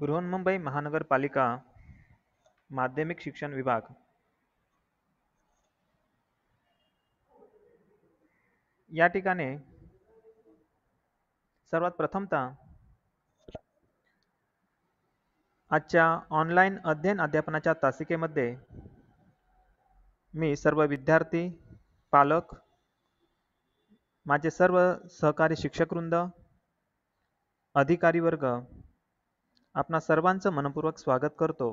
बृहन्मुंबई महानगरपालिका माध्यमिक शिक्षण विभाग या ठिकाणी सर्वात प्रथमतः आजच्या ऑनलाईन अध्ययन अध्यापनाच्या तासिकेमध्ये मी सर्व विद्यार्थी पालक माझे सर्व सहकारी शिक्षकवृंद अधिकारी वर्ग आपणा सर्वांचं मनपूर्वक स्वागत करतो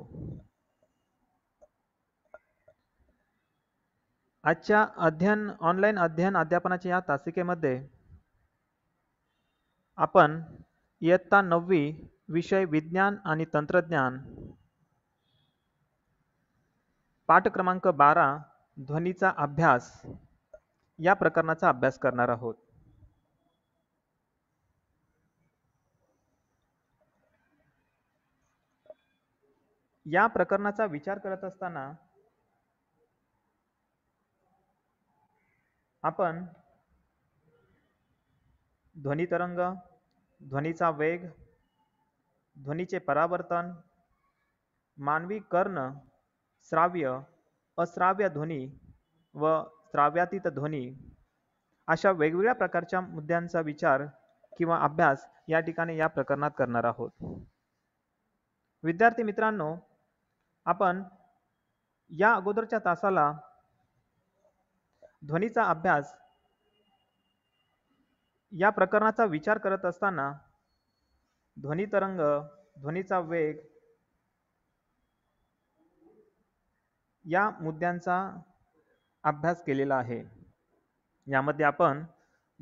आजच्या अध्ययन ऑनलाईन अध्ययन अध्यापनाच्या या तासिकेमध्ये आपण इयत्ता नववी विषय विज्ञान आणि तंत्रज्ञान पाठ क्रमांक बारा ध्वनीचा अभ्यास या प्रकरणाचा अभ्यास करणार आहोत या प्रकरणाचा विचार करत असताना आपण ध्वनी तरंग ध्वनीचा वेग ध्वनीचे परावर्तन मानवी कर्ण श्राव्य अश्राव्य ध्वनी व श्राव्यातीत ध्वनी अशा वेगवेगळ्या प्रकारच्या मुद्द्यांचा विचार किंवा अभ्यास या ठिकाणी या प्रकरणात करणार आहोत विद्यार्थी मित्रांनो आपण या अगोदरच्या तासाला ध्वनीचा अभ्यास या प्रकरणाचा विचार करत असताना ध्वनी तरंग, ध्वनीचा वेग या मुद्द्यांचा अभ्यास केलेला आहे यामध्ये आपण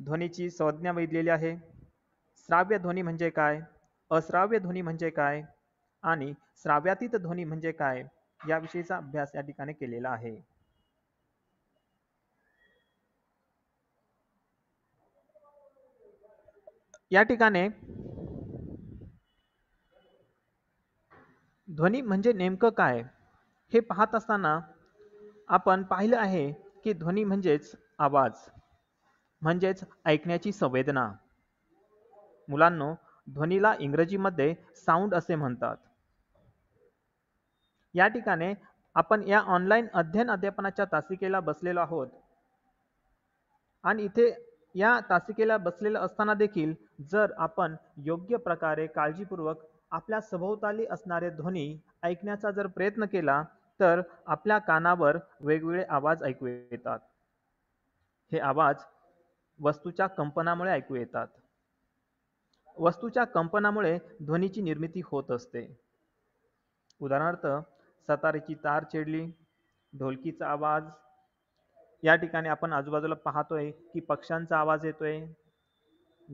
ध्वनीची संज्ञा वेधलेली आहे श्राव्य ध्वनी म्हणजे काय अश्राव्य ध्वनी म्हणजे काय आणि श्राव्यातीत ध्वनी म्हणजे काय याविषयीचा अभ्यास या ठिकाणी केलेला आहे या ठिकाणी ध्वनी म्हणजे नेमकं काय हे पाहत असताना आपण पाहिलं आहे की ध्वनी म्हणजेच आवाज म्हणजेच ऐकण्याची संवेदना मुलांनो ध्वनीला इंग्रजीमध्ये साऊंड असे म्हणतात या ठिकाणी आपण या ऑनलाईन अध्ययन अध्यापनाच्या तासिकेला बसलेलो आहोत आणि इथे या तासिकेला बसलेलं असताना देखील जर आपण योग्य प्रकारे काळजीपूर्वक आपल्या सभोवताली असणारे ध्वनी ऐकण्याचा जर प्रयत्न केला तर आपल्या कानावर वेगवेगळे आवाज ऐकू येतात हे आवाज वस्तूच्या कंपनामुळे ऐकू येतात वस्तूच्या कंपनामुळे ध्वनीची निर्मिती होत असते उदाहरणार्थ सतारीची तार चिडली ढोलकीचा आवाज या ठिकाणी आपण आजूबाजूला पाहतोय की पक्ष्यांचा आवाज येतोय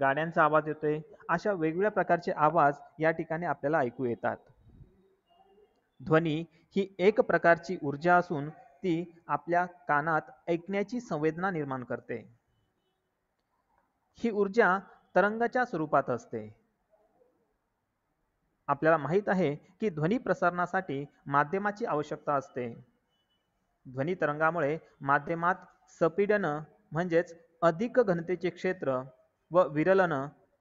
गाड्यांचा आवाज येतोय अशा वेगवेगळ्या प्रकारचे आवाज या ठिकाणी आपल्याला ऐकू येतात ध्वनी ही एक प्रकारची ऊर्जा असून ती आपल्या कानात ऐकण्याची संवेदना निर्माण करते ही ऊर्जा तरंगाच्या स्वरूपात असते आपल्याला माहीत आहे की ध्वनी प्रसारणासाठी माध्यमाची आवश्यकता असते ध्वनी तरंगामुळे माध्यमात सपीडन म्हणजेच अधिक घनतेचे क्षेत्र व विरलन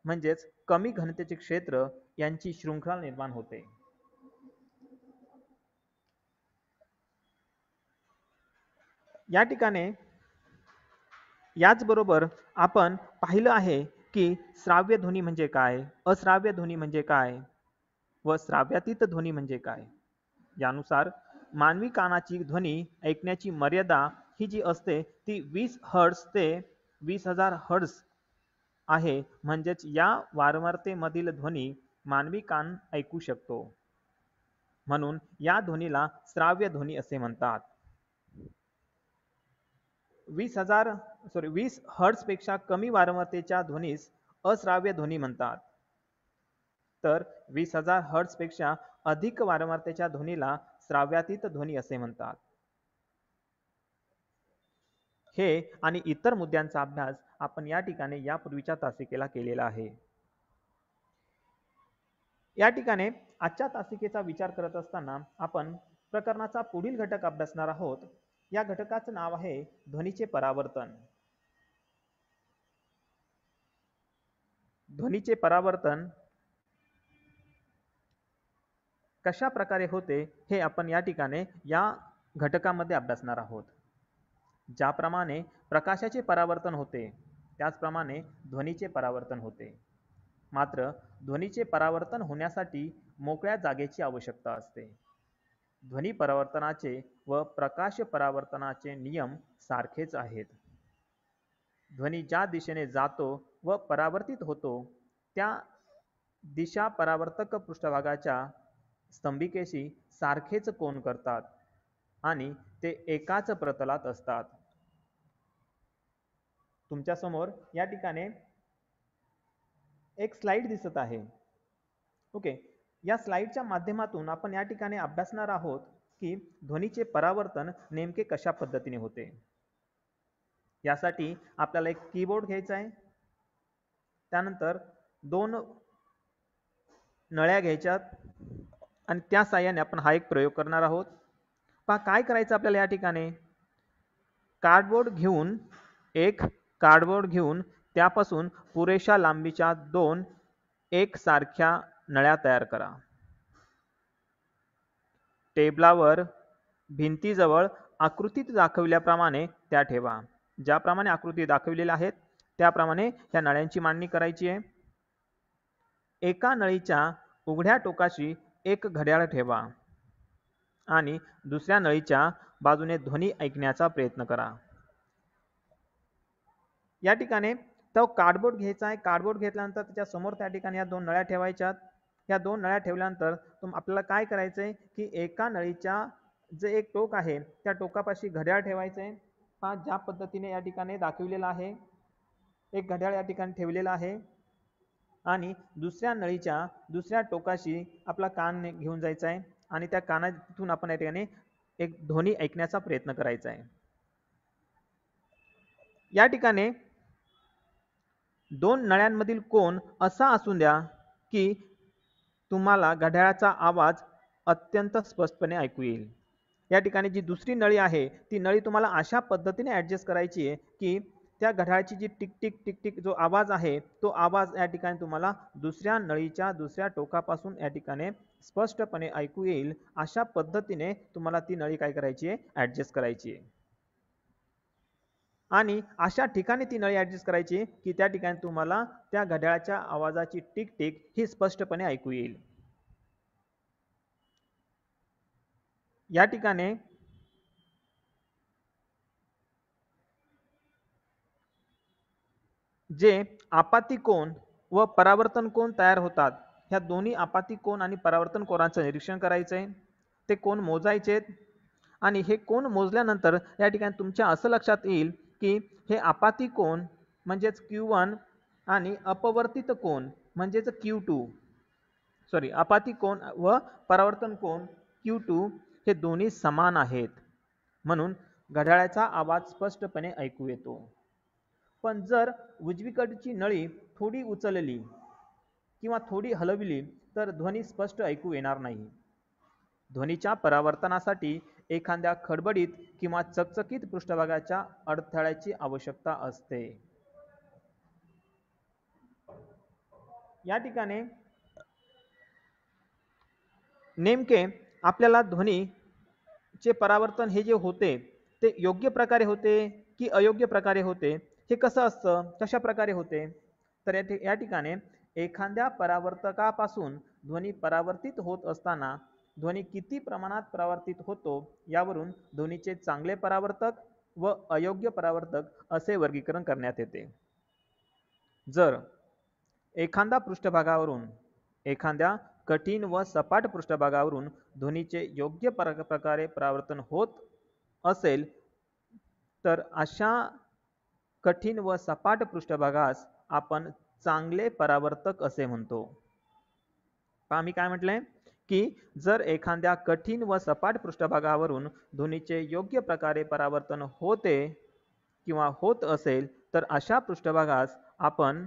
म्हणजेच कमी घनतेचे क्षेत्र यांची शृंखला निर्माण होते या ठिकाणी याचबरोबर आपण पाहिलं आहे की श्राव्य ध्वनी म्हणजे काय अश्राव्य ध्वनी म्हणजे काय व श्राव्यातीत ध्वनी म्हणजे काय यानुसार मानवी कानाची ध्वनी ऐकण्याची मर्यादा ही जी असते ती वीस हर्ड्स ते वीस हजार हर्ड्स आहे म्हणजेच या वारंवारतेमधील ध्वनी मानवी कान ऐकू शकतो म्हणून या ध्वनीला श्राव्य ध्वनी असे म्हणतात वीस हजार सॉरी वीस हर्ड्सपेक्षा कमी वारंवारतेच्या ध्वनीस अश्राव्य ध्वनी म्हणतात तर वीस हजार हर्ट्सपेक्षा अधिक वारंवारतेच्या ध्वनीला श्राव्यातीत ध्वनी असे म्हणतात हे आणि इतर मुद्द्यांचा अभ्यास आपण या ठिकाणी यापूर्वीच्या तासिकेला केलेला आहे या ठिकाणी आजच्या तासिकेचा विचार करत असताना आपण प्रकरणाचा पुढील घटक अभ्यासणार आहोत या घटकाचं नाव आहे ध्वनीचे परावर्तन ध्वनीचे परावर्तन कशा प्रकारे होते हे आपण या ठिकाणी या घटकामध्ये अभ्यासणार आहोत ज्याप्रमाणे प्रकाशाचे परावर्तन होते त्याचप्रमाणे ध्वनीचे परावर्तन होते मात्र ध्वनीचे परावर्तन होण्यासाठी मोकळ्या जागेची आवश्यकता असते ध्वनी परावर्तनाचे व प्रकाश परावर्तनाचे नियम सारखेच आहेत ध्वनी ज्या दिशेने जातो व परावर्तित होतो त्या दिशा परावर्तक पृष्ठभागाच्या स्तंभिकेशी सारखेच कोन करतात आणि ते एकाच प्रतलात असतात तुमच्या समोर या ठिकाणी एक स्लाइड दिसत आहे ओके या स्लाइडच्या माध्यमातून आपण या ठिकाणी अभ्यासणार आहोत की ध्वनीचे परावर्तन नेमके कशा पद्धतीने होते यासाठी आपल्याला एक कीबोर्ड घ्यायचा आहे त्यानंतर दोन नळ्या घ्यायच्यात आणि त्या साह्याने आपण हा एक प्रयोग करणार आहोत पहा काय करायचं आपल्याला या ठिकाणी कार्डबोर्ड घेऊन एक कार्डबोर्ड घेऊन त्यापासून पुरेशा लांबीच्या दोन एक सारख्या नळ्या तयार करा टेबलावर भिंतीजवळ आकृतीत दाखवल्याप्रमाणे त्या ठेवा ज्याप्रमाणे आकृती दाखवलेल्या आहेत त्याप्रमाणे त्या नळ्यांची मांडणी करायची आहे एका नळीच्या उघड्या टोकाशी एक घड्याळ ठेवा आणि दुसऱ्या नळीच्या बाजूने ध्वनी ऐकण्याचा प्रयत्न करा या ठिकाणी तो कार्डबोर्ड घ्यायचा आहे कार्डबोर्ड घेतल्यानंतर त्याच्या समोर त्या ठिकाणी या दोन नळ्या ठेवायच्या या दोन नळ्या ठेवल्यानंतर तुम आपल्याला काय करायचं आहे की एका नळीच्या जे एक टोक आहे त्या टोकापाशी घड्याळ ठेवायचं आहे हा ज्या पद्धतीने या ठिकाणी दाखविलेला आहे एक घड्याळ या ठिकाणी ठेवलेला आहे आणि दुसऱ्या नळीच्या दुसऱ्या टोकाशी आपला कान घेऊन जायचा आहे आणि त्या कानातून आपण या ठिकाणी एक ध्वनी ऐकण्याचा प्रयत्न करायचा आहे या ठिकाणी दोन नळ्यांमधील कोण असा असू द्या की तुम्हाला घड्याळाचा आवाज अत्यंत स्पष्टपणे ऐकू येईल या ठिकाणी जी दुसरी नळी आहे ती नळी तुम्हाला अशा पद्धतीने ऍडजस्ट करायची आहे की त्या घड्याळची जी टिकटिक टिकटिक जो आवाज आहे तो आवाज या ठिकाणी तुम्हाला दुसऱ्या नळीच्या दुसऱ्या टोकापासून या ठिकाणी स्पष्टपणे ऐकू येईल अशा पद्धतीने तुम्हाला ती नळी काय करायची आहे ॲडजस्ट करायची आहे आणि अशा ठिकाणी ती नळी ॲडजस्ट करायची की त्या ठिकाणी तुम्हाला त्या घड्याळाच्या आवाजाची टिक ही स्पष्टपणे ऐकू येईल या ठिकाणी जे आपाती कोण व परावर्तन कोण तयार होतात ह्या दोन्ही आपाती कोण आणि परावर्तन कोनाचं निरीक्षण करायचं आहे ते कोण मोजायचे आणि हे कोण मोजल्यानंतर या ठिकाणी तुमच्या असं लक्षात येईल की हे आपाती कोण म्हणजेच क्यू वन आणि अपवर्तित कोण म्हणजेच क्यू टू सॉरी आपाती कोण व परावर्तन कोण क्यू टू हे दोन्ही समान आहेत म्हणून घड्याळाचा आवाज स्पष्टपणे ऐकू येतो पण जर उजवीकडची नळी थोडी उचलली किंवा थोडी हलविली तर ध्वनी स्पष्ट ऐकू येणार नाही ध्वनीच्या परावर्तनासाठी एखाद्या खडबडीत किंवा चकचकीत पृष्ठभागाच्या अडथळ्याची आवश्यकता असते या ठिकाणी नेमके आपल्याला ध्वनीचे परावर्तन हे जे होते ते योग्य प्रकारे होते की अयोग्य प्रकारे होते हे कसं असतं कशा प्रकारे होते तर या या ठिकाणी एखाद्या परावर्तकापासून ध्वनी परावर्तित होत असताना ध्वनी किती प्रमाणात परावर्तित होतो यावरून ध्वनीचे चांगले परावर्तक व अयोग्य परावर्तक असे वर्गीकरण करण्यात येते जर एखाद्या पृष्ठभागावरून एखाद्या कठीण व सपाट पृष्ठभागावरून ध्वनीचे योग्य प्रकारे परावर्तन होत असेल तर अशा कठीण व सपाट पृष्ठभागास आपण चांगले परावर्तक असे म्हणतो आम्ही काय म्हटलंय की जर एखाद्या कठीण व सपाट पृष्ठभागावरून ध्वनीचे योग्य प्रकारे परावर्तन होते किंवा होत असेल तर अशा पृष्ठभागास आपण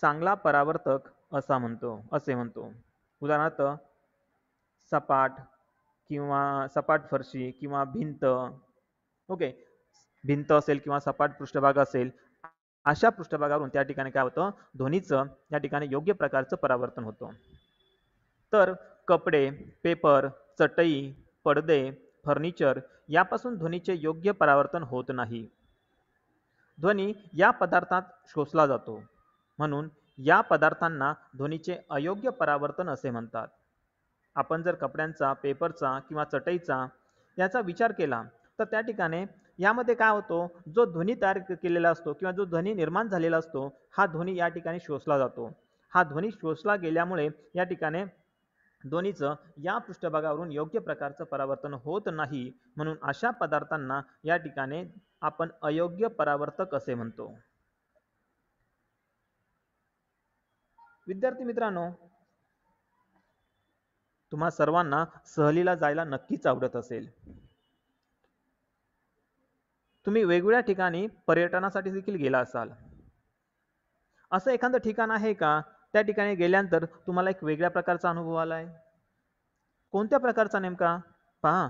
चांगला परावर्तक असा म्हणतो असे म्हणतो उदाहरणार्थ सपाट किंवा सपाट फरशी किंवा भिंत ओके भिंत असेल किंवा सपाट पृष्ठभाग असेल अशा पृष्ठभागावरून त्या ठिकाणी काय होतं ध्वनीचं या ठिकाणी योग्य प्रकारचं परावर्तन होतं तर कपडे पेपर चटई पडदे फर्निचर यापासून ध्वनीचे योग्य परावर्तन होत नाही ध्वनी या पदार्थात शोषला जातो म्हणून या पदार्थांना ध्वनीचे अयोग्य परावर्तन असे म्हणतात आपण जर कपड्यांचा पेपरचा किंवा चटईचा याचा विचार केला तर त्या ठिकाणी यामध्ये काय होतो जो ध्वनी तयार केलेला असतो किंवा जो ध्वनी निर्माण झालेला असतो हा ध्वनी या ठिकाणी शोषला जातो हा ध्वनी शोषला गेल्यामुळे या ठिकाणी ध्वनीचं या पृष्ठभागावरून योग्य प्रकारचं परावर्तन होत नाही म्हणून अशा पदार्थांना या ठिकाणी आपण अयोग्य परावर्तक असे म्हणतो विद्यार्थी मित्रांनो तुम्हा सर्वांना सहलीला जायला नक्कीच आवडत असेल तुम्ही वेगवेगळ्या ठिकाणी पर्यटनासाठी देखील गेला असाल असं एखादं ठिकाण आहे का त्या ठिकाणी गेल्यानंतर तुम्हाला एक वेगळ्या प्रकारचा अनुभव आला आहे कोणत्या प्रकारचा नेमका पहा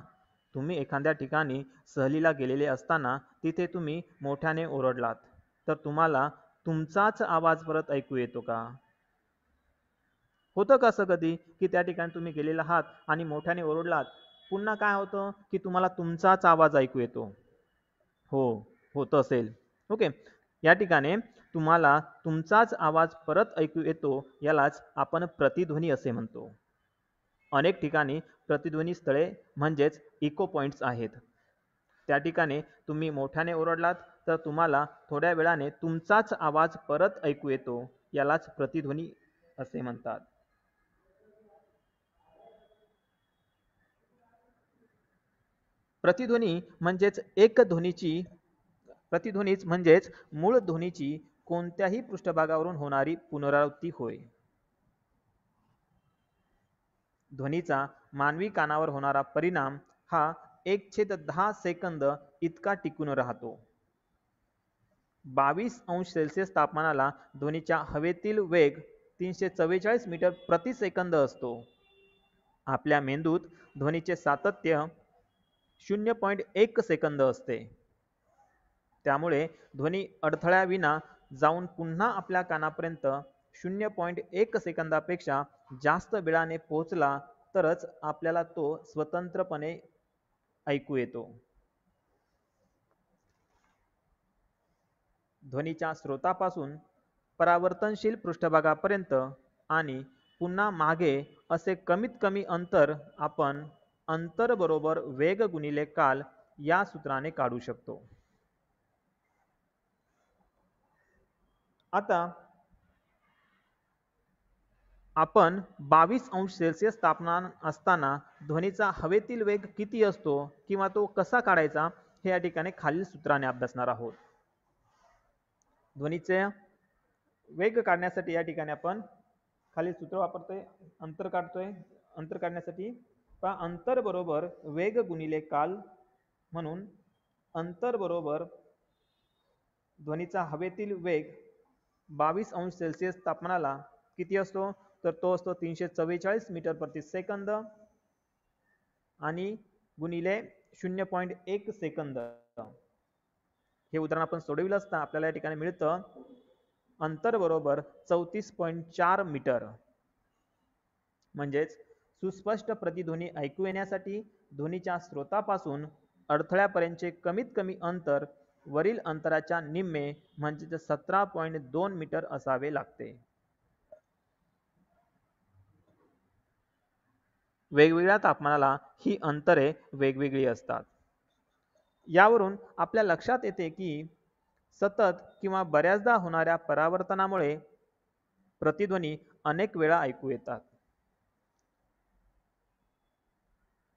तुम्ही एखाद्या ठिकाणी सहलीला गेलेले असताना तिथे तुम्ही मोठ्याने ओरडलात तर तुम्हाला तुमचाच आवाज परत ऐकू येतो का होतं का असं कधी की त्या ठिकाणी तुम्ही गेलेला आहात आणि मोठ्याने ओरडलात पुन्हा काय होतं की तुम्हाला तुमचाच आवाज ऐकू येतो हो होत असेल ओके या ठिकाणी तुम्हाला तुमचाच आवाज परत ऐकू येतो यालाच आपण प्रतिध्वनी असे म्हणतो अनेक ठिकाणी प्रतिध्वनी स्थळे म्हणजेच इको पॉईंट्स आहेत त्या ठिकाणी तुम्ही मोठ्याने ओरडलात तर तुम्हाला थोड्या वेळाने तुमचाच आवाज परत ऐकू येतो यालाच प्रतिध्वनी असे म्हणतात प्रतिध्वनी म्हणजेच एक ध्वनीची प्रतिध्वनीच म्हणजेच मूळ ध्वनीची कोणत्याही पृष्ठभागावरून होणारी पुनरावृत्ती होय ध्वनीचा मानवी कानावर होणारा परिणाम हा एक छेद दहा सेकंद इतका टिकून राहतो बावीस अंश सेल्सिअस तापमानाला ध्वनीच्या हवेतील वेग तीनशे चव्वेचाळीस मीटर प्रति सेकंद असतो आपल्या मेंदूत ध्वनीचे सातत्य शून्य पॉईंट एक सेकंद असते त्यामुळे ध्वनी अडथळ्याविना जाऊन पुन्हा आपल्या कानापर्यंत शून्य पॉईंट एक सेकंदापेक्षा जास्त वेळाने पोहोचला तरच आपल्याला तो स्वतंत्रपणे ऐकू येतो ध्वनीच्या स्रोतापासून परावर्तनशील पृष्ठभागापर्यंत आणि पुन्हा मागे असे कमीत कमी अंतर आपण अंतर बरोबर वेग गुणिले काल या सूत्राने काढू शकतो आता आपण बावीस अंश सेल्सिअस तापमान असताना ध्वनीचा हवेतील वेग किती असतो किंवा तो कसा काढायचा हे या ठिकाणी खालील सूत्राने अभ्यासणार आहोत ध्वनीचे वेग काढण्यासाठी या ठिकाणी आपण खालील सूत्र वापरतोय अंतर काढतोय अंतर काढण्यासाठी अंतर बरोबर वेग गुणिले काल म्हणून अंतर बरोबर ध्वनीचा हवेतील वेग बावीस अंश सेल्सिअस तापमानाला किती असतो तर तो असतो तीनशे चव्वेचाळीस मीटर प्रति सेकंद आणि गुणिले शून्य पॉईंट एक सेकंद हे उदाहरण आपण सोडविलं असता आपल्याला या ठिकाणी मिळतं अंतर बरोबर चौतीस पॉईंट चार मीटर म्हणजेच सुस्पष्ट प्रतिध्वनी ऐकू येण्यासाठी ध्वनीच्या स्रोतापासून अडथळ्यापर्यंतचे कमीत कमी अंतर वरील अंतराच्या निम्मे म्हणजे सतरा पॉईंट दोन मीटर असावे लागते वेगवेगळ्या तापमानाला ही अंतरे वेगवेगळी असतात यावरून आपल्या लक्षात येते की सतत किंवा बऱ्याचदा होणाऱ्या परावर्तनामुळे प्रतिध्वनी अनेक वेळा ऐकू येतात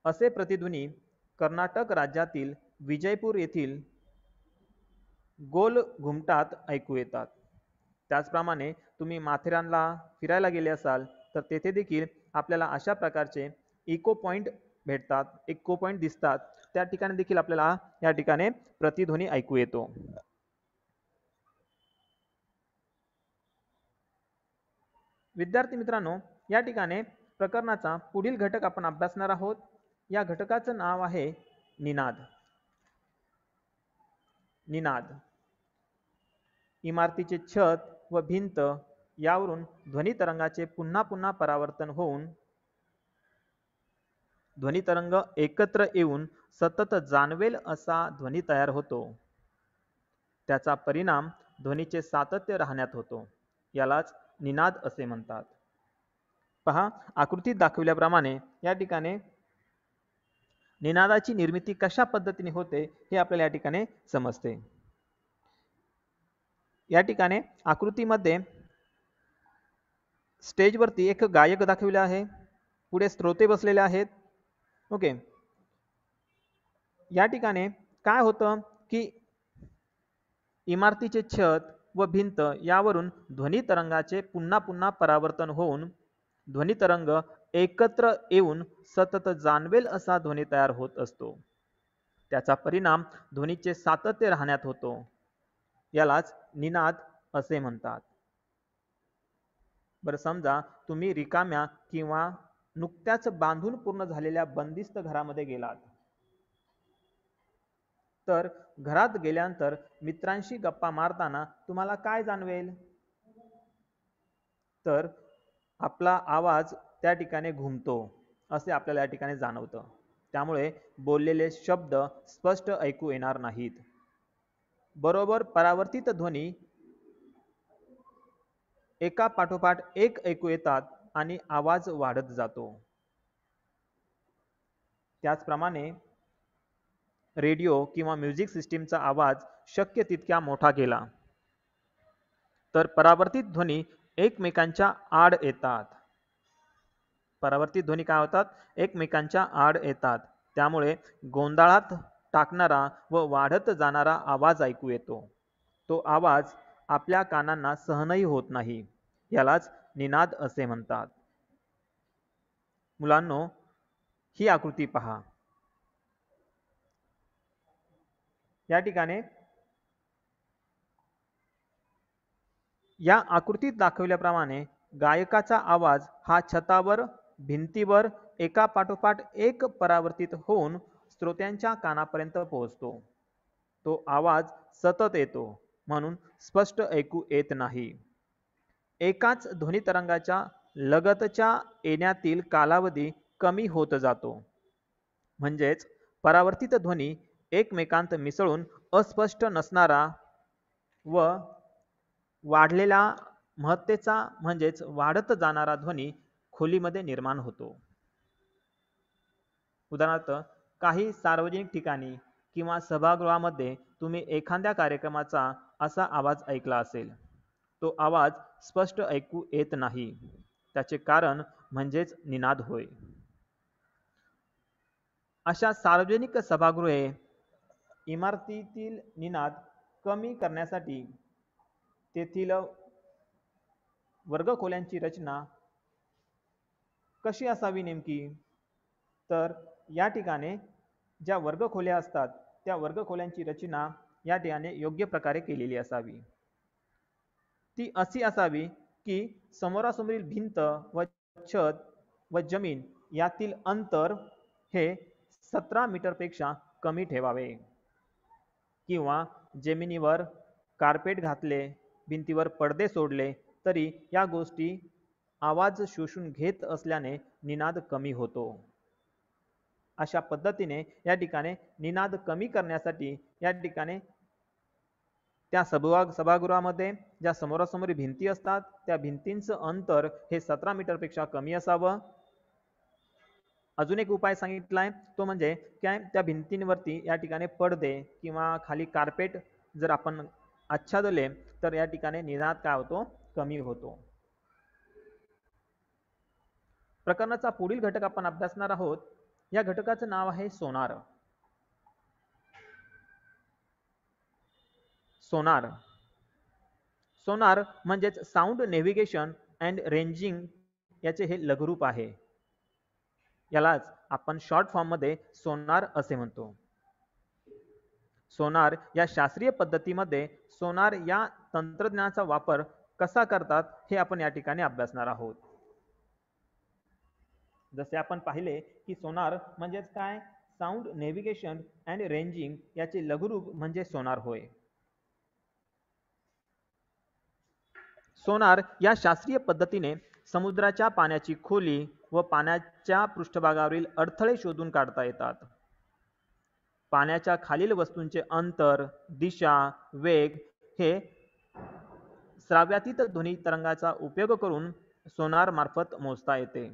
असे प्रतिध्वनी कर्नाटक राज्यातील विजयपूर येथील गोल घुमटात ऐकू येतात त्याचप्रमाणे तुम्ही माथेरानला फिरायला गेले असाल तर तेथे देखील आपल्याला अशा प्रकारचे इको पॉईंट भेटतात इको पॉईंट दिसतात त्या ठिकाणी देखील आपल्याला या ठिकाणी प्रतिध्वनी ऐकू येतो विद्यार्थी मित्रांनो या ठिकाणी प्रकरणाचा पुढील घटक आपण अभ्यासणार आहोत या घटकाचं नाव आहे निनाद निनाद इमारतीचे छत व भिंत यावरून तरंगाचे पुन्हा पुन्हा परावर्तन होऊन तरंग एकत्र येऊन सतत जाणवेल असा ध्वनी तयार होतो त्याचा परिणाम ध्वनीचे सातत्य राहण्यात होतो यालाच निनाद असे म्हणतात पहा आकृतीत दाखवल्याप्रमाणे या ठिकाणी निनादाची निर्मिती कशा पद्धतीने होते हे आपल्याला या ठिकाणी समजते या ठिकाणी आकृतीमध्ये स्टेजवरती एक गायक दाखविले आहे पुढे स्त्रोते बसलेले आहेत ओके या ठिकाणी काय होतं की इमारतीचे छत व भिंत यावरून ध्वनी तरंगाचे पुन्हा पुन्हा परावर्तन होऊन ध्वनी तरंग एकत्र येऊन सतत जाणवेल असा ध्वनी तयार होत असतो त्याचा परिणाम ध्वनीचे सातत्य राहण्यात होतो यालाच निनाद असे म्हणतात बरं समजा तुम्ही रिकाम्या किंवा नुकत्याच बांधून पूर्ण झालेल्या बंदिस्त घरामध्ये गेलात तर घरात गेल्यानंतर मित्रांशी गप्पा मारताना तुम्हाला काय जाणवेल तर आपला आवाज त्या ठिकाणी घुमतो असे आपल्याला या ठिकाणी जाणवतं त्यामुळे बोललेले शब्द स्पष्ट ऐकू येणार नाहीत बरोबर परावर्तित ध्वनी एका पाठोपाठ एक ऐकू येतात आणि आवाज वाढत जातो त्याचप्रमाणे रेडिओ किंवा म्युझिक सिस्टीमचा आवाज शक्य तितक्या मोठा केला तर परावर्तित ध्वनी एकमेकांच्या आड येतात परावर्तित ध्वनी काय होतात एकमेकांच्या आड येतात त्यामुळे गोंधळात टाकणारा व वाढत जाणारा आवाज ऐकू येतो तो आवाज आपल्या कानांना सहनही होत नाही यालाच निनाद असे म्हणतात मुलांनो ही आकृती पहा या ठिकाणी या आकृतीत दाखवल्याप्रमाणे गायकाचा आवाज हा छतावर भिंतीवर एकापाठोपाठ एक परावर्तित होऊन श्रोत्यांच्या कानापर्यंत पोहोचतो तो आवाज सतत येतो म्हणून स्पष्ट ऐकू येत नाही एकाच ध्वनी तरंगाच्या लगतच्या येण्यातील कालावधी कमी होत जातो म्हणजेच परावर्तित ध्वनी एकमेकांत मिसळून अस्पष्ट नसणारा व वाढलेला महत्तेचा म्हणजेच वाढत जाणारा ध्वनी खोलीमध्ये निर्माण होतो उदाहरणार्थ काही सार्वजनिक ठिकाणी किंवा सभागृहामध्ये तुम्ही एखाद्या कार्यक्रमाचा असा आवाज ऐकला असेल तो आवाज स्पष्ट ऐकू येत नाही त्याचे कारण म्हणजेच निनाद होय अशा सार्वजनिक सभागृहे इमारतीतील निनाद कमी करण्यासाठी तेथील वर्गखोल्यांची रचना कशी असावी नेमकी तर या ठिकाणी ज्या वर्गखोल्या असतात त्या वर्गखोल्यांची रचना या ठिकाणी योग्य प्रकारे केलेली असावी ती अशी असावी की समोरासमोरील भिंत व छत व जमीन यातील अंतर हे सतरा पेक्षा कमी ठेवावे किंवा जमिनीवर कार्पेट घातले भिंतीवर पडदे सोडले तरी या गोष्टी आवाज शोषून घेत असल्याने निनाद कमी होतो अशा पद्धतीने या ठिकाणी निनाद कमी करण्यासाठी या ठिकाणी त्या सभाग सभागृहामध्ये ज्या समोरासमोर भिंती असतात त्या भिंतींचं अंतर हे सतरा मीटरपेक्षा कमी असावं अजून एक उपाय सांगितला आहे तो म्हणजे काय त्या भिंतींवरती या ठिकाणी पडदे किंवा खाली कार्पेट जर आपण आच्छादले तर या ठिकाणी निनाद काय होतो कमी होतो प्रकरणाचा पुढील घटक आपण अभ्यासणार आहोत या घटकाचं नाव आहे सोनार सोनार सोनार म्हणजेच साऊंड नेव्हिगेशन अँड रेंजिंग याचे हे लघुरूप आहे यालाच आपण शॉर्ट फॉर्ममध्ये सोनार असे म्हणतो सोनार या शास्त्रीय पद्धतीमध्ये सोनार या तंत्रज्ञानाचा वापर कसा करतात हे आपण या ठिकाणी अभ्यासणार आहोत जसे आपण पाहिले की सोनार म्हणजेच काय साऊंड नेव्हिगेशन अँड रेंजिंग याचे लघुरूप म्हणजे सोनार होय सोनार या शास्त्रीय पद्धतीने समुद्राच्या पाण्याची खोली व पाण्याच्या पृष्ठभागावरील अडथळे शोधून काढता येतात पाण्याच्या खालील वस्तूंचे अंतर दिशा वेग हे श्राव्यातीत ध्वनी तरंगाचा उपयोग करून सोनार मार्फत मोजता येते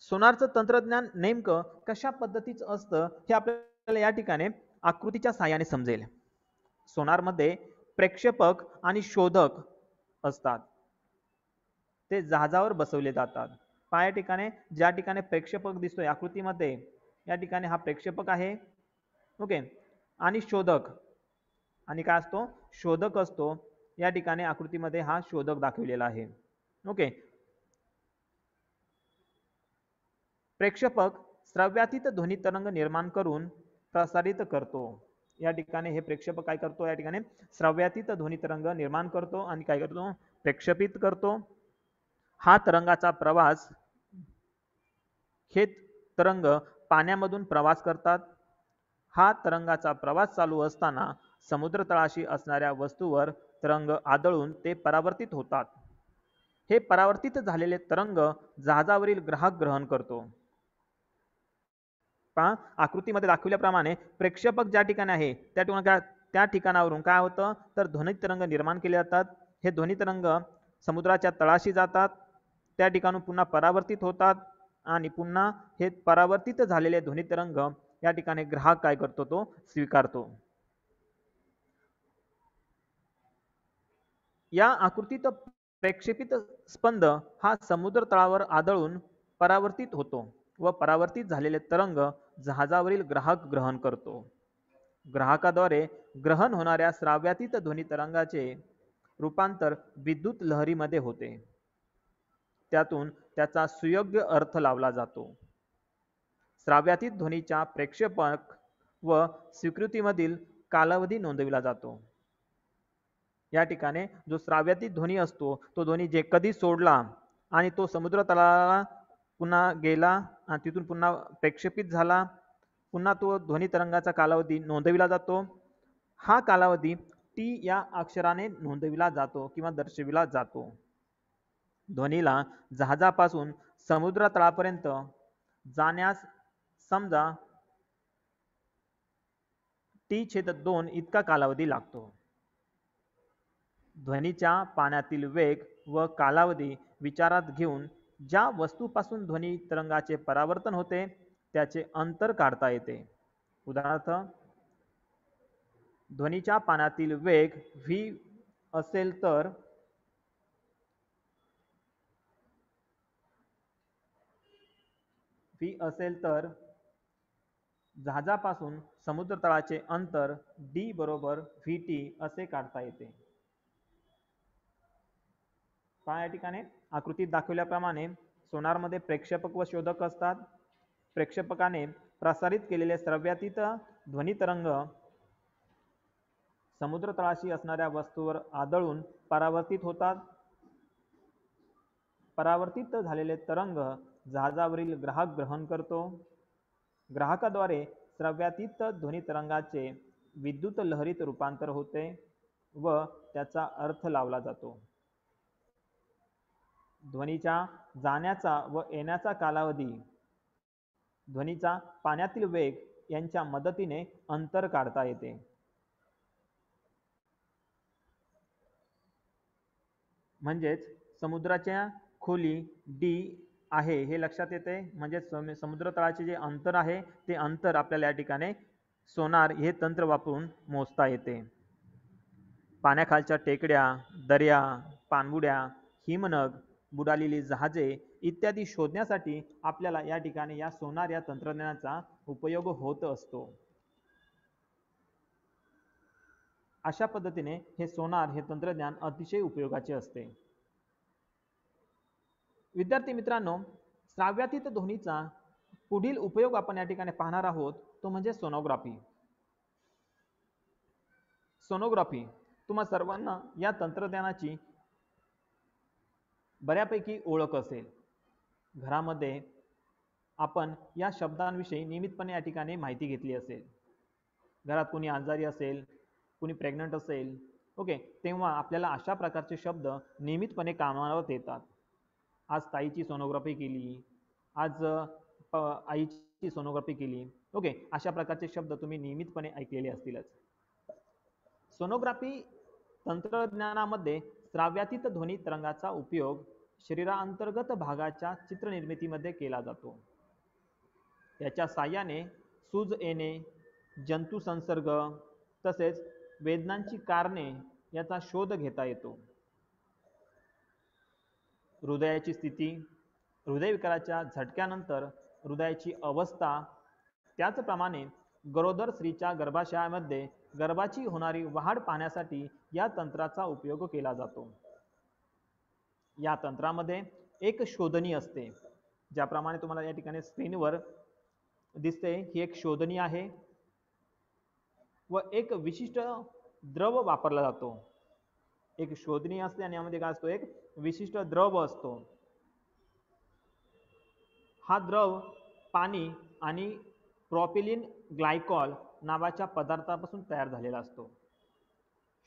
सोनारचं तंत्रज्ञान नेमकं कशा पद्धतीचं असतं हे आपल्याला या ठिकाणी आकृतीच्या सहाय्याने समजेल सोनारमध्ये प्रेक्षेपक आणि शोधक असतात ते जहाजावर बसवले जातात पाया ठिकाणी ज्या ठिकाणी प्रेक्षेपक दिसतोय आकृतीमध्ये या ठिकाणी हा प्रेक्षेपक आहे ओके आणि शोधक आणि काय असतो शोधक असतो या ठिकाणी आकृतीमध्ये हा शोधक दाखवलेला आहे ओके प्रेक्षपक श्रव्यातीत ध्वनी तरंग निर्माण करून प्रसारित करतो या ठिकाणी हे प्रेक्षक काय करतो या ठिकाणी श्रव्यातीत ध्वनी तरंग निर्माण करतो आणि काय करतो प्रेक्षेपित करतो हा तरंगाचा प्रवास हे तरंग पाण्यामधून प्रवास करतात हा तरंगाचा प्रवास चालू असताना समुद्र तळाशी असणाऱ्या वस्तूवर तरंग आदळून ते परावर्तित होतात हे परावर्तित झालेले तरंग जहाजावरील ग्राहक ग्रहण करतो पहा आकृतीमध्ये दाखवल्याप्रमाणे प्रेक्षपक ज्या ठिकाणी आहे त्या ठिकाणी त्या ठिकाणावरून काय होतं तर ध्वनी निर्माण केले जातात हे ध्वनी समुद्राच्या तळाशी जातात त्या ठिकाणून पुन्हा परावर्तित होतात आणि पुन्हा हे परावर्तित झालेले ध्वनी तरंग या ठिकाणी ग्राहक काय करतो तो स्वीकारतो या आकृतीत प्रेक्षेपित स्पंद हा समुद्र तळावर आदळून परावर्तित होतो व परावर्तित झालेले तरंग जहाजावरील ग्राहक ग्रहण करतो ग्राहकाद्वारे ग्रहण होणाऱ्या श्राव्यातीत ध्वनी तरंगाचे रूपांतर विद्युत लहरीमध्ये होते त्यातून त्याचा सुयोग्य अर्थ लावला जातो श्राव्यातीत ध्वनीच्या प्रेक्षेपक व स्वीकृतीमधील कालावधी नोंदविला जातो या ठिकाणी जो श्राव्यातीत ध्वनी असतो तो ध्वनी जे कधी सोडला आणि तो समुद्र तलाला पुन्हा गेला तिथून पुन्हा प्रक्षेपित झाला पुन्हा तो ध्वनी तरंगाचा कालावधी नोंदविला जातो हा कालावधी टी या अक्षराने नोंदविला जातो किंवा दर्शविला जातो ध्वनीला जहाजापासून समुद्रतळापर्यंत जाण्यास समजा टी छेद दोन इतका कालावधी लागतो ध्वनीच्या पाण्यातील वेग व कालावधी विचारात घेऊन ज्या वस्तूपासून ध्वनी तरंगाचे परावर्तन होते त्याचे अंतर काढता येते उदाहरणार्थ ध्वनीच्या पानातील वेग व्ही असेल तर व्ही असेल तर जहाजापासून समुद्रतळाचे अंतर डी बरोबर टी असे काढता येते पहा या ठिकाणी आकृतीत दाखवल्याप्रमाणे सोनारमध्ये प्रेक्षेपक व शोधक असतात प्रेक्षेपकाने प्रसारित केलेले श्रव्यातीत ध्वनितरंग तळाशी असणाऱ्या वस्तूवर आदळून परावर्तित होतात परावर्तित झालेले तरंग जहाजावरील ग्राहक ग्रहण करतो ग्राहकाद्वारे श्रव्यातीत ध्वनितरंगाचे विद्युत लहरीत रूपांतर होते व त्याचा अर्थ लावला जातो ध्वनीच्या जाण्याचा व येण्याचा कालावधी ध्वनीचा पाण्यातील वेग यांच्या मदतीने अंतर काढता येते म्हणजेच समुद्राच्या खोली डी आहे हे लक्षात येते समुद्र तळाचे जे अंतर आहे ते अंतर आपल्याला या ठिकाणी सोनार हे तंत्र वापरून मोजता येते पाण्याखालच्या टेकड्या दर्या पाणबुड्या हिमनग बुडालेली जहाजे इत्यादी शोधण्यासाठी आपल्याला या ठिकाणी या सोनार या तंत्रज्ञानाचा उपयोग होत असतो अशा पद्धतीने हे सोनार हे तंत्रज्ञान अतिशय उपयोगाचे असते विद्यार्थी मित्रांनो श्राव्यातीत ध्वनीचा पुढील उपयोग आपण या ठिकाणी पाहणार आहोत तो म्हणजे सोनोग्राफी सोनोग्राफी तुम्हा सर्वांना या तंत्रज्ञानाची बऱ्यापैकी ओळख असेल घरामध्ये आपण या शब्दांविषयी नियमितपणे या ठिकाणी माहिती घेतली असेल घरात कोणी आजारी असेल कुणी प्रेग्नंट असेल ओके तेव्हा आपल्याला अशा प्रकारचे शब्द नियमितपणे कामावर येतात आज ताईची सोनोग्राफी केली आज आईची सोनोग्राफी केली ओके अशा प्रकारचे शब्द तुम्ही नियमितपणे ऐकलेले असतीलच सोनोग्राफी तंत्रज्ञानामध्ये श्राव्यातीत ध्वनी तरंगाचा उपयोग शरीराअंतर्गत भागाच्या चित्रनिर्मितीमध्ये केला जातो त्याच्या साह्याने सूज येणे जंतुसंसर्ग तसेच वेदनांची कारणे याचा शोध घेता येतो हृदयाची स्थिती हृदयविकाराच्या झटक्यानंतर हृदयाची अवस्था त्याचप्रमाणे गरोदर स्त्रीच्या गर्भाशयामध्ये गर्भाची होणारी वाढ पाहण्यासाठी या तंत्राचा उपयोग केला जातो या तंत्रामध्ये एक शोधणी असते ज्याप्रमाणे तुम्हाला या ठिकाणी स्क्रीनवर दिसते ही एक शोधणी आहे व एक विशिष्ट द्रव वापरला जातो एक शोधणी असते आणि यामध्ये काय असतो एक विशिष्ट द्रव असतो हा द्रव पाणी आणि प्रॉपिलिन ग्लायकॉल नावाच्या पदार्थापासून तयार झालेला असतो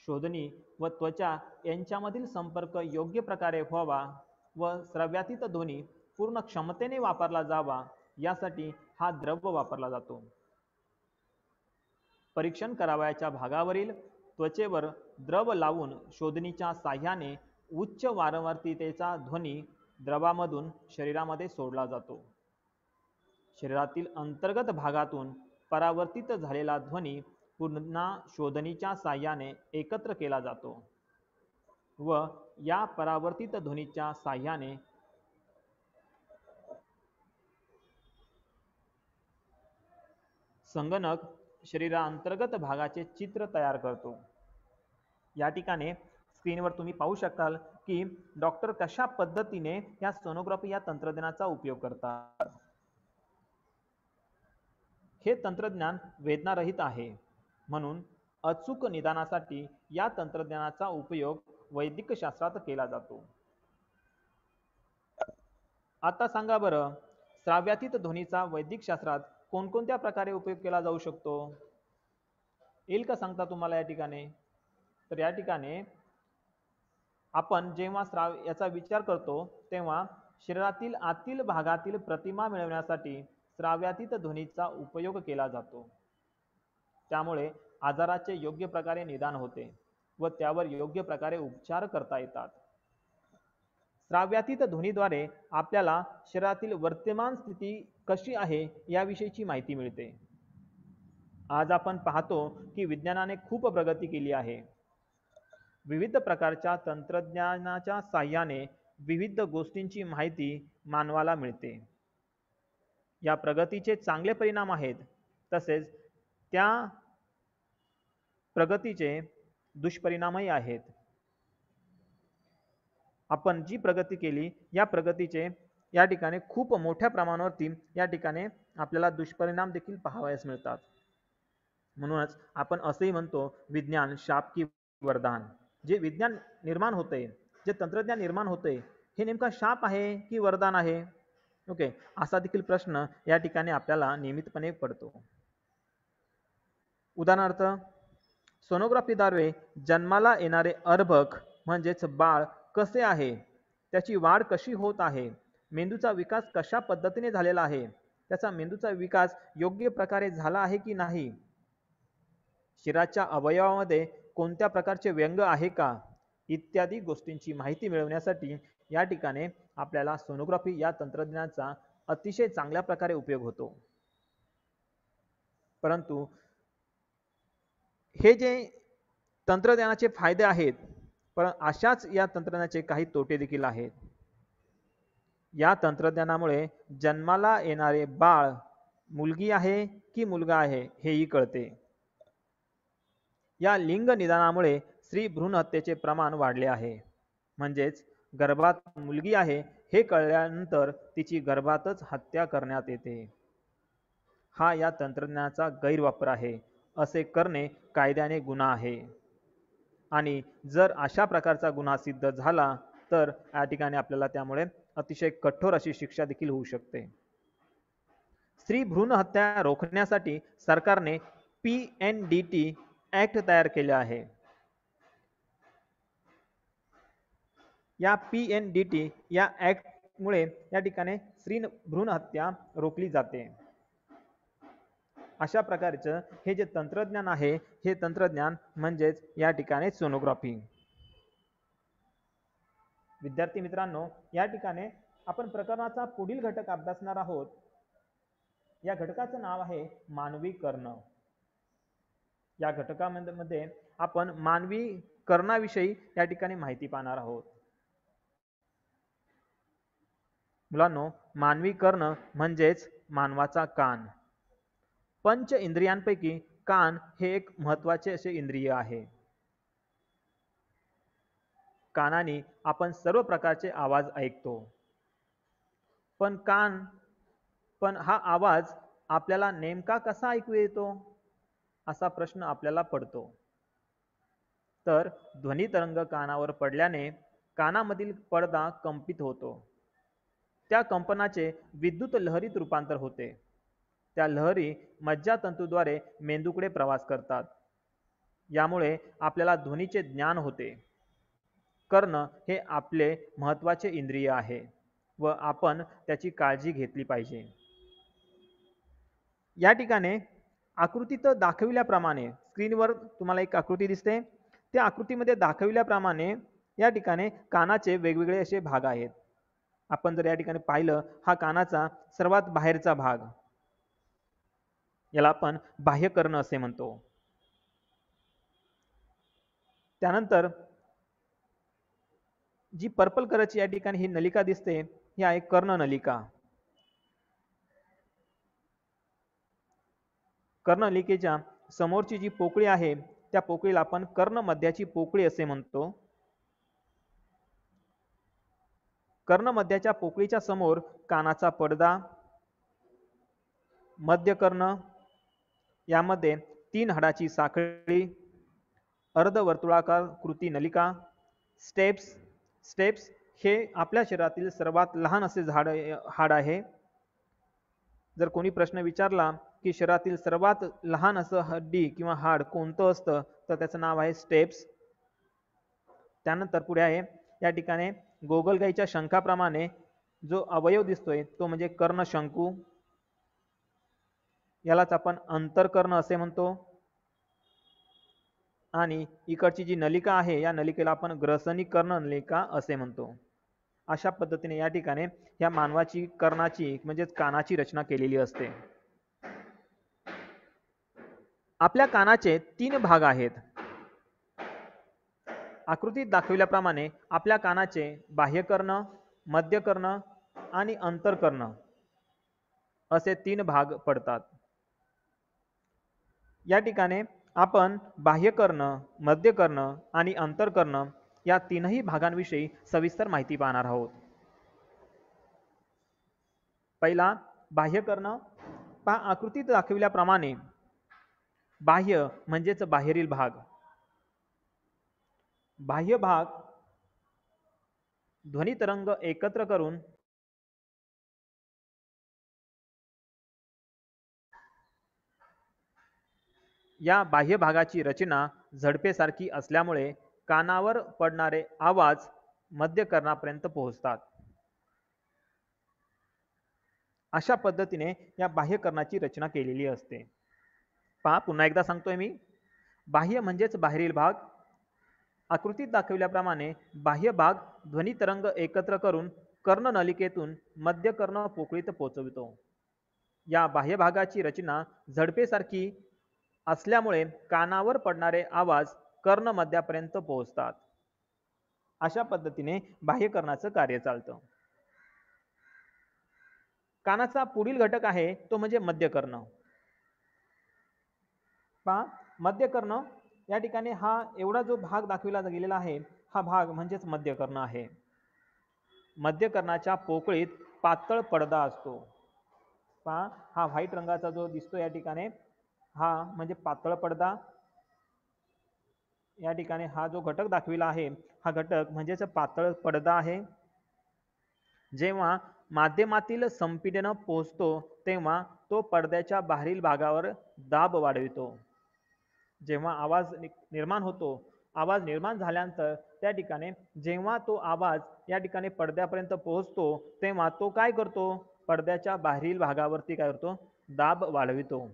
शोधनी व त्वचा यांच्यामधील संपर्क योग्य प्रकारे व्हावा व श्रव्यातीत ध्वनी पूर्ण क्षमतेने वापरला जावा यासाठी हा द्रव्य वापरला जातो परीक्षण करावयाच्या भागावरील त्वचेवर द्रव लावून शोधणीच्या साह्याने उच्च वारंवारतेचा ध्वनी द्रवामधून शरीरामध्ये सोडला जातो शरीरातील अंतर्गत भागातून परावर्तित झालेला ध्वनी पुन्हा शोधणीच्या साह्याने एकत्र केला जातो व या परावर्तित ध्वनीच्या साह्याने संगणक शरीराअंतर्गत भागाचे चित्र तयार करतो या ठिकाणी स्क्रीनवर तुम्ही पाहू शकाल की डॉक्टर कशा पद्धतीने या सोनोग्राफी या तंत्रज्ञानाचा उपयोग करतात हे तंत्रज्ञान वेदनारहित आहे म्हणून अचूक निदानासाठी या तंत्रज्ञानाचा उपयोग वैदिक शास्त्रात केला जातो आता सांगा बरं श्राव्यातीत ध्वनीचा शास्त्रात कोणकोणत्या प्रकारे उपयोग केला जाऊ शकतो येईल का सांगता तुम्हाला या ठिकाणी तर या ठिकाणी आपण जेव्हा श्राव याचा विचार करतो तेव्हा शरीरातील आतील भागातील प्रतिमा मिळवण्यासाठी श्राव्यातीत ध्वनीचा उपयोग केला जातो त्यामुळे आजाराचे योग्य प्रकारे निदान होते व त्यावर योग्य प्रकारे उपचार करता येतात. श्राव्यातीत ध्वनीद्वारे आपल्याला शरीरातील वर्तमान स्थिती कशी आहे याविषयीची माहिती मिळते. आज आपण पाहतो की विज्ञानाने खूप प्रगती केली आहे. विविध प्रकारच्या तंत्रज्ञानाच्या साहाय्याने विविध गोष्टींची माहिती मानवाला मिळते. या प्रगतीचे चांगले परिणाम आहेत तसेच त्या प्रगतीचे दुष्परिणामही आहेत आपण जी प्रगती केली या प्रगतीचे या ठिकाणी खूप मोठ्या प्रमाणावरती या ठिकाणी आपल्याला दुष्परिणाम देखील पाहावयास मिळतात म्हणूनच आपण असंही म्हणतो विज्ञान शाप की वरदान जे विज्ञान निर्माण होते जे तंत्रज्ञान निर्माण होते हे नेमका शाप आहे की वरदान आहे ओके असा देखील प्रश्न या ठिकाणी आपल्याला नियमितपणे पडतो उदाहरणार्थ सोनोग्राफी द्वारे जन्माला येणारे अर्भक म्हणजेच बाळ कसे आहे त्याची वाढ कशी होत आहे मेंदूचा विकास कशा पद्धतीने झालेला आहे त्याचा मेंदूचा विकास योग्य प्रकारे झाला आहे की नाही शिराच्या अवयवामध्ये कोणत्या प्रकारचे व्यंग आहे का इत्यादी गोष्टींची माहिती मिळवण्यासाठी या ठिकाणी आपल्याला सोनोग्राफी या तंत्रज्ञानाचा अतिशय चांगल्या प्रकारे उपयोग होतो परंतु हे जे तंत्रज्ञानाचे फायदे आहेत पण अशाच या तंत्रज्ञानाचे काही तोटे देखील आहेत या तंत्रज्ञानामुळे जन्माला येणारे बाळ मुलगी आहे की मुलगा आहे हेही कळते या लिंग निदानामुळे स्त्री भ्रूण हत्येचे प्रमाण वाढले आहे म्हणजेच गर्भात मुलगी आहे हे कळल्यानंतर तिची गर्भातच हत्या करण्यात येते हा या तंत्रज्ञानाचा गैरवापर आहे असे करणे कायद्याने गुन्हा आहे आणि जर अशा प्रकारचा गुन्हा सिद्ध झाला तर या ठिकाणी आपल्याला त्यामुळे अतिशय कठोर अशी शिक्षा देखील होऊ शकते स्त्री भ्रूण हत्या रोखण्यासाठी सरकारने P N D T act तयार केले आहे या पी एन डी टी या ऍक्टमुळे या ठिकाणी स्त्री भ्रूण हत्या रोखली जाते अशा प्रकारचं हे जे तंत्रज्ञान आहे हे तंत्रज्ञान म्हणजेच या ठिकाणी सोनोग्राफी विद्यार्थी मित्रांनो या ठिकाणी आपण प्रकरणाचा पुढील घटक अभ्यासणार आहोत या घटकाचं नाव आहे मानवी कर्ण या घटकामध्ये आपण मानवी कर्णाविषयी या ठिकाणी माहिती पाहणार आहोत मुलांनो मानवी कर्ण म्हणजेच मानवाचा कान पंच इंद्रियांपैकी कान हे एक महत्वाचे असे इंद्रिय आहे कानाने आपण सर्व प्रकारचे आवाज ऐकतो पण कान पण हा आवाज आपल्याला नेमका कसा ऐकू येतो असा प्रश्न आपल्याला पडतो तर ध्वनी तरंग कानावर पडल्याने कानामधील पडदा कंपित होतो त्या कंपनाचे विद्युत लहरीत रूपांतर होते त्या लहरी तंतूद्वारे मेंदूकडे प्रवास करतात यामुळे आपल्याला ध्वनीचे ज्ञान होते कर्ण हे आपले महत्त्वाचे इंद्रिय आहे व आपण त्याची काळजी घेतली पाहिजे या ठिकाणी आकृतीत दाखविल्याप्रमाणे स्क्रीनवर तुम्हाला एक आकृती दिसते त्या आकृतीमध्ये दाखविल्याप्रमाणे या ठिकाणी कानाचे वेगवेगळे असे भाग आहेत आपण जर या ठिकाणी पाहिलं हा कानाचा सर्वात बाहेरचा भाग याला आपण बाह्य कर्ण असे म्हणतो त्यानंतर जी पर्पल कलरची या ठिकाणी ही नलिका दिसते ही आहे कर्ण नलिका कर्णलिकेच्या समोरची जी पोकळी आहे त्या पोकळीला आपण कर्ण मध्याची पोकळी असे म्हणतो कर्ण मध्याच्या पोकळीच्या समोर कानाचा पडदा मध्य कर्ण यामध्ये तीन हाडाची साखळी अर्धवर्तुळाकार कृती नलिका स्टेप्स स्टेप्स हे आपल्या शरीरातील सर्वात लहान असे झाड हाड आहे जर कोणी प्रश्न विचारला की शरीरातील सर्वात लहान असं हड्डी किंवा हाड कोणतं असतं तर त्याचं नाव आहे स्टेप्स त्यानंतर पुढे आहे या ठिकाणी गोगलगाईच्या शंखाप्रमाणे जो अवयव दिसतोय तो म्हणजे कर्णशंकू यालाच आपण अंतरकर्ण असे म्हणतो आणि इकडची जी नलिका आहे या नलिकेला आपण ग्रसनी कर्ण नलिका असे म्हणतो अशा पद्धतीने या ठिकाणी या मानवाची कर्णाची म्हणजेच कानाची रचना केलेली असते आपल्या कानाचे तीन भाग आहेत आकृतीत दाखविल्याप्रमाणे आपल्या कानाचे बाह्य मध्य कर्ण आणि अंतरकर्ण असे तीन भाग पडतात या ठिकाणी आपण बाह्यकर्ण मध्यकर्ण आणि अंतरकर्ण या तीनही भागांविषयी सविस्तर माहिती पाहणार आहोत पहिला बाह्यकर्ण पा आकृतीत दाखविल्याप्रमाणे बाह्य म्हणजेच बाहेरील भाग बाह्य भाग ध्वनितरंग एकत्र करून या बाह्य भागाची रचना झडपेसारखी असल्यामुळे कानावर पडणारे आवाज मध्यकर्णापर्यंत पोहोचतात अशा पद्धतीने या बाह्यकर्णाची रचना केलेली असते पहा पुन्हा एकदा सांगतोय मी बाह्य म्हणजेच बाहेरील भाग आकृतीत दाखवल्याप्रमाणे बाह्य भाग ध्वनितरंग एकत्र करून कर्णनलिकेतून कर्ण पोकळीत पोचवितो या बाह्य भागाची रचना झडपेसारखी असल्यामुळे कानावर पडणारे आवाज कर्णमध्यापर्यंत पोहोचतात अशा पद्धतीने बाह्यकरणाचं कार्य चालतं कानाचा पुढील घटक आहे तो म्हणजे मध्यकर्ण पहा मध्यकर्ण या ठिकाणी हा एवढा जो भाग दाखविला गेलेला आहे हा भाग म्हणजेच मध्यकर्ण आहे मध्यकर्णाच्या पोकळीत पातळ पडदा असतो पहा हा व्हाईट रंगाचा जो दिसतो या ठिकाणी हा म्हणजे पातळ पडदा या ठिकाणी हा जो घटक दाखविला आहे हा घटक म्हणजेच पातळ पडदा आहे जेव्हा माध्यमातील संपीडन पोहोचतो तेव्हा तो पडद्याच्या बाहेरील भागावर दाब वाढवितो जेव्हा आवाज निर्माण होतो आवाज निर्माण झाल्यानंतर त्या ठिकाणी जेव्हा तो आवाज या ठिकाणी पडद्यापर्यंत पोहोचतो तेव्हा तो काय करतो पडद्याच्या बाहेरील भागावरती काय करतो दाब वाढवितो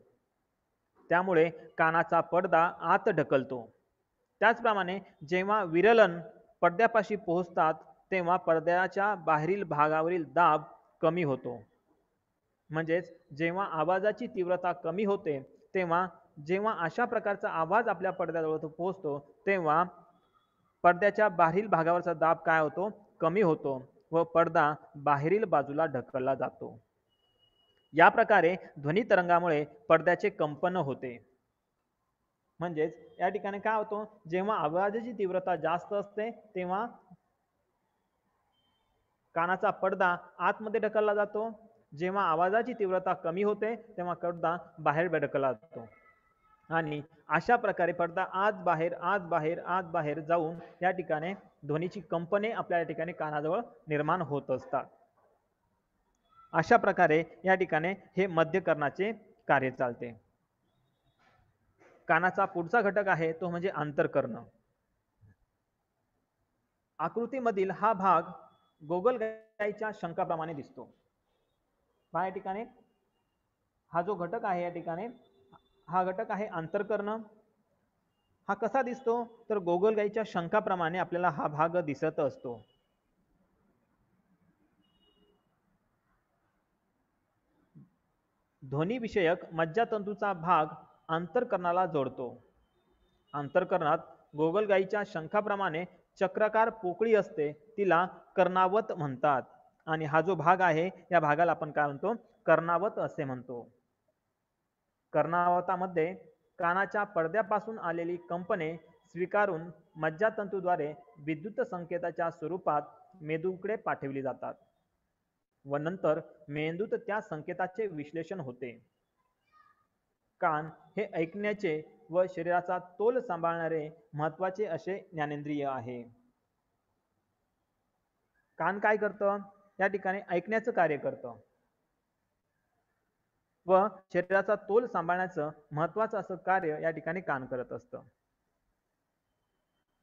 त्यामुळे कानाचा पडदा आत ढकलतो त्याचप्रमाणे जेव्हा विरलन पडद्यापाशी पोहोचतात तेव्हा पडद्याच्या बाहेरील भागावरील दाब कमी होतो म्हणजेच जेव्हा आवाजाची तीव्रता कमी होते तेव्हा जेव्हा अशा प्रकारचा आवाज आपल्या पडद्याजवळ पोहोचतो तेव्हा पडद्याच्या बाहेरील भागावरचा दाब काय होतो कमी होतो व पडदा बाहेरील बाजूला ढकलला जातो या प्रकारे ध्वनी तरंगामुळे पडद्याचे कंपन होते म्हणजेच या ठिकाणी काय होतो जेव्हा आवाजाची तीव्रता जास्त असते तेव्हा कानाचा पडदा आतमध्ये ढकलला जातो जेव्हा आवाजाची तीव्रता कमी होते तेव्हा पडदा बाहेर ढकलला जातो आणि अशा प्रकारे पडदा आत बाहेर आत बाहेर आत बाहेर जाऊन या ठिकाणी ध्वनीची कंपने आपल्या या ठिकाणी कानाजवळ निर्माण होत असतात अशा प्रकारे या ठिकाणी हे मध्यकरणाचे कार्य चालते कानाचा पुढचा घटक आहे तो म्हणजे अंतरकर्ण आकृतीमधील हा भाग गायच्या शंकाप्रमाणे दिसतो पहा या ठिकाणी हा जो घटक आहे या ठिकाणी हा घटक आहे अंतरकर्ण हा कसा दिसतो तर गोगलगाईच्या शंकाप्रमाणे आपल्याला हा भाग दिसत असतो ध्वनीविषयक मज्जातंतूचा भाग आंतरकर्णाला जोडतो आंतरकरणात गोगलगाईच्या शंखाप्रमाणे चक्रकार पोकळी असते तिला कर्णावत म्हणतात आणि हा जो भाग आहे या भागाला आपण काय म्हणतो कर्णावत असे म्हणतो कर्णावतामध्ये कानाच्या पडद्यापासून आलेली कंपने स्वीकारून मज्जातंतूद्वारे विद्युत संकेताच्या स्वरूपात मेदूकडे पाठविली जातात व नंतर मेंदूत त्या संकेताचे विश्लेषण होते कान हे ऐकण्याचे व शरीराचा तोल सांभाळणारे महत्वाचे असे ज्ञानेंद्रिय आहे कान काय करतं या ठिकाणी ऐकण्याचं कार्य करतं व शरीराचा तोल सांभाळण्याचं महत्वाचं असं कार्य या ठिकाणी कान करत असतं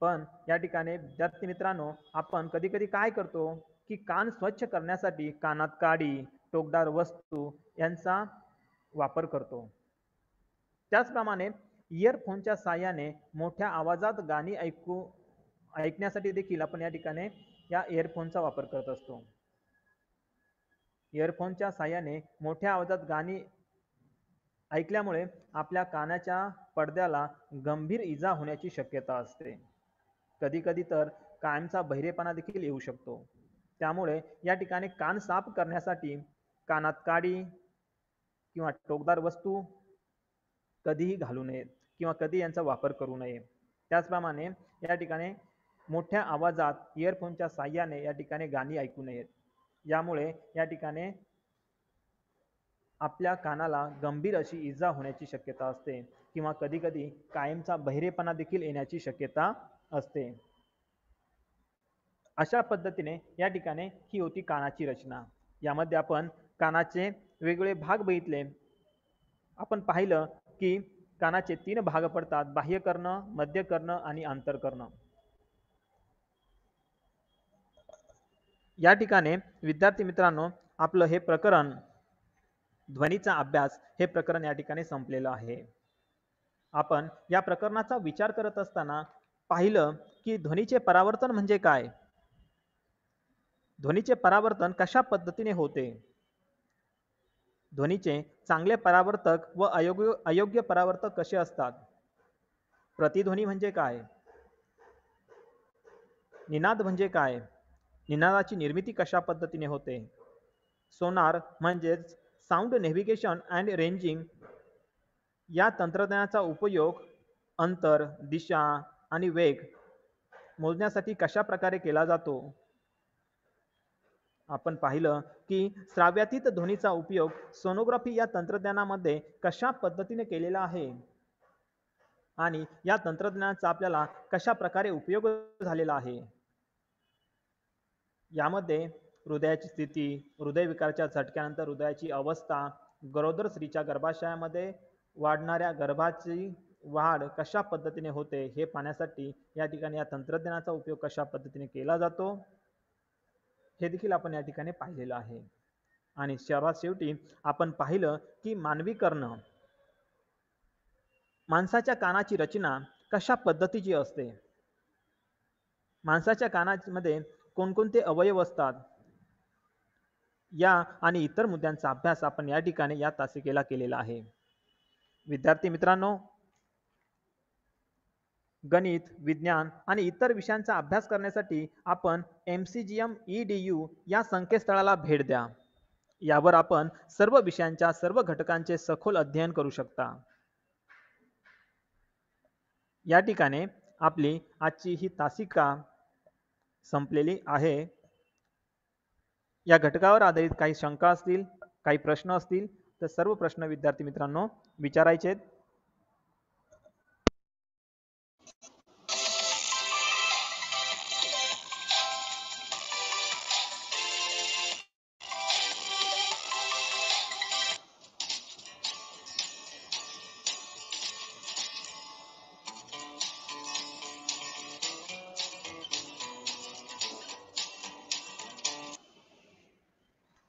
पण या ठिकाणी विद्यार्थी मित्रांनो आपण कधी कधी काय करतो की कान स्वच्छ करण्यासाठी कानात काडी टोकदार वस्तू यांचा वापर करतो त्याचप्रमाणे इयरफोनच्या साहाय्याने मोठ्या आवाजात गाणी ऐकू ऐकण्यासाठी देखील आपण या ठिकाणी या इयरफोनचा वापर करत असतो इयरफोनच्या साहाय्याने मोठ्या आवाजात गाणी ऐकल्यामुळे आपल्या कानाच्या पडद्याला गंभीर इजा होण्याची शक्यता असते कधीकधी तर कायमचा बहिरेपणा देखील येऊ शकतो त्यामुळे या ठिकाणी कान साफ करण्यासाठी कानात काडी किंवा टोकदार वस्तू कधीही घालू नयेत किंवा कधी यांचा वापर करू नये त्याचप्रमाणे या ठिकाणी मोठ्या आवाजात इयरफोनच्या साह्याने या ठिकाणी गाणी ऐकू नयेत यामुळे या ठिकाणी आपल्या कानाला गंभीर अशी इजा होण्याची शक्यता असते किंवा कधीकधी कायमचा बहिरेपणा देखील येण्याची शक्यता असते अशा पद्धतीने या ठिकाणी ही होती कानाची रचना यामध्ये आपण कानाचे वेगवेगळे भाग बघितले आपण पाहिलं की कानाचे तीन भाग पडतात बाह्य करणं मध्य करणं आणि आंतर करणं या ठिकाणी विद्यार्थी मित्रांनो आपलं हे प्रकरण ध्वनीचा अभ्यास हे प्रकरण या ठिकाणी संपलेलं आहे आपण या प्रकरणाचा विचार करत असताना पाहिलं की ध्वनीचे परावर्तन म्हणजे काय ध्वनीचे परावर्तन कशा पद्धतीने होते ध्वनीचे चांगले परावर्तक व अयोग्य अयोग्य परावर्तक कसे असतात प्रतिध्वनी म्हणजे काय निनाद म्हणजे काय निनादाची निर्मिती कशा पद्धतीने होते सोनार म्हणजेच साऊंड नेव्हिगेशन अँड रेंजिंग या तंत्रज्ञानाचा उपयोग अंतर दिशा आणि वेग मोजण्यासाठी कशा प्रकारे केला जातो आपण पाहिलं की श्राव्यातीत ध्वनीचा उपयोग सोनोग्राफी या तंत्रज्ञानामध्ये कशा पद्धतीने केलेला आहे आणि या तंत्रज्ञानाचा आपल्याला कशा प्रकारे उपयोग झालेला आहे यामध्ये हृदयाची स्थिती हृदयविकाराच्या झटक्यानंतर हृदयाची अवस्था गरोदर स्त्रीच्या गर्भाशयामध्ये वाढणाऱ्या गर्भाची वाढ कशा पद्धतीने होते हे पाहण्यासाठी या ठिकाणी या तंत्रज्ञानाचा उपयोग कशा पद्धतीने केला जातो हे देखील आपण या ठिकाणी पाहिलेलं आहे आणि सर्वात शेवटी आपण पाहिलं की मानवी मानवीकरण माणसाच्या कानाची रचना कशा पद्धतीची असते माणसाच्या कानामध्ये कोणकोणते अवयव असतात या आणि इतर मुद्द्यांचा अभ्यास आपण या ठिकाणी या तासिकेला केलेला आहे विद्यार्थी मित्रांनो गणित विज्ञान आणि इतर विषयांचा अभ्यास करण्यासाठी आपण M C G M E D U या संकेतस्थळाला भेट द्या यावर आपण सर्व विषयांच्या सर्व घटकांचे सखोल अध्ययन करू शकता या ठिकाणी आपली आजची ही तासिका संपलेली आहे या घटकावर आधारित काही शंका असतील काही प्रश्न असतील तर सर्व प्रश्न विद्यार्थी मित्रांनो विचारायचे